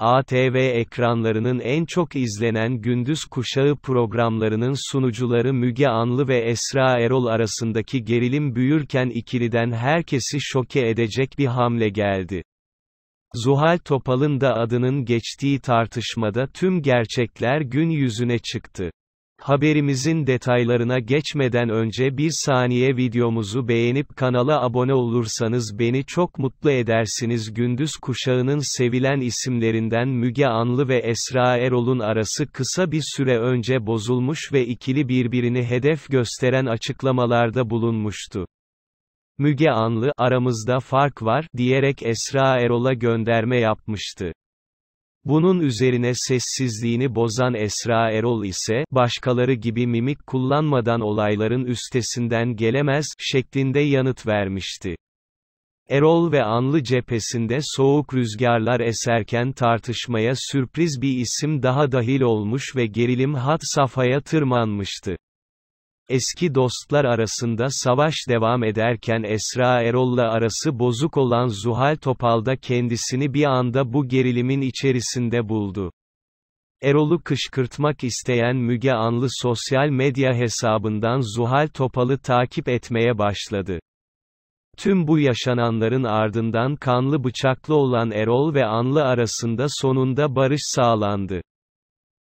ATV ekranlarının en çok izlenen gündüz kuşağı programlarının sunucuları Müge Anlı ve Esra Erol arasındaki gerilim büyürken ikiliden herkesi şoke edecek bir hamle geldi. Zuhal Topal'ın da adının geçtiği tartışmada tüm gerçekler gün yüzüne çıktı. Haberimizin detaylarına geçmeden önce bir saniye videomuzu beğenip kanala abone olursanız beni çok mutlu edersiniz. Gündüz kuşağının sevilen isimlerinden Müge Anlı ve Esra Erol'un arası kısa bir süre önce bozulmuş ve ikili birbirini hedef gösteren açıklamalarda bulunmuştu. Müge Anlı, aramızda fark var, diyerek Esra Erol'a gönderme yapmıştı. Bunun üzerine sessizliğini bozan Esra Erol ise, başkaları gibi mimik kullanmadan olayların üstesinden gelemez, şeklinde yanıt vermişti. Erol ve Anlı cephesinde soğuk rüzgarlar eserken tartışmaya sürpriz bir isim daha dahil olmuş ve gerilim hat safhaya tırmanmıştı. Eski dostlar arasında savaş devam ederken Esra Erol'la arası bozuk olan Zuhal Topal'da kendisini bir anda bu gerilimin içerisinde buldu. Erol'u kışkırtmak isteyen Müge Anlı sosyal medya hesabından Zuhal Topal'ı takip etmeye başladı. Tüm bu yaşananların ardından kanlı bıçaklı olan Erol ve Anlı arasında sonunda barış sağlandı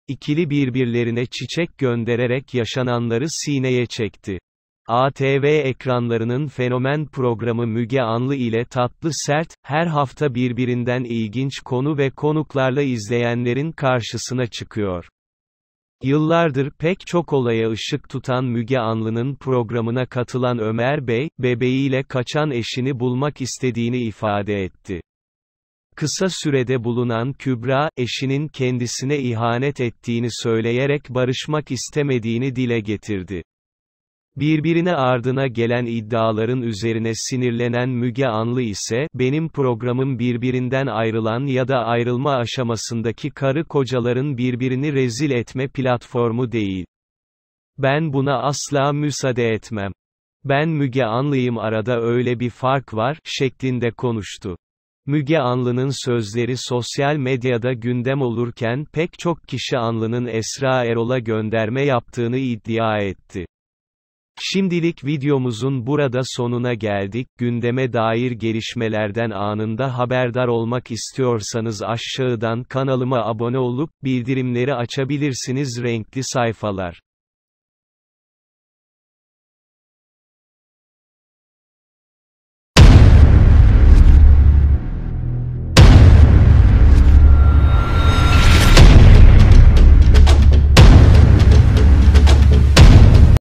ikili birbirlerine çiçek göndererek yaşananları sineye çekti. ATV ekranlarının fenomen programı Müge Anlı ile Tatlı Sert, her hafta birbirinden ilginç konu ve konuklarla izleyenlerin karşısına çıkıyor. Yıllardır pek çok olaya ışık tutan Müge Anlı'nın programına katılan Ömer Bey, bebeğiyle kaçan eşini bulmak istediğini ifade etti. Kısa sürede bulunan Kübra, eşinin kendisine ihanet ettiğini söyleyerek barışmak istemediğini dile getirdi. Birbirine ardına gelen iddiaların üzerine sinirlenen Müge Anlı ise, benim programım birbirinden ayrılan ya da ayrılma aşamasındaki karı kocaların birbirini rezil etme platformu değil. Ben buna asla müsaade etmem. Ben Müge Anlı'yım arada öyle bir fark var, şeklinde konuştu. Müge Anlı'nın sözleri sosyal medyada gündem olurken pek çok kişi Anlı'nın Esra Erol'a gönderme yaptığını iddia etti. Şimdilik videomuzun burada sonuna geldik. Gündeme dair gelişmelerden anında haberdar olmak istiyorsanız aşağıdan kanalıma abone olup bildirimleri açabilirsiniz. Renkli sayfalar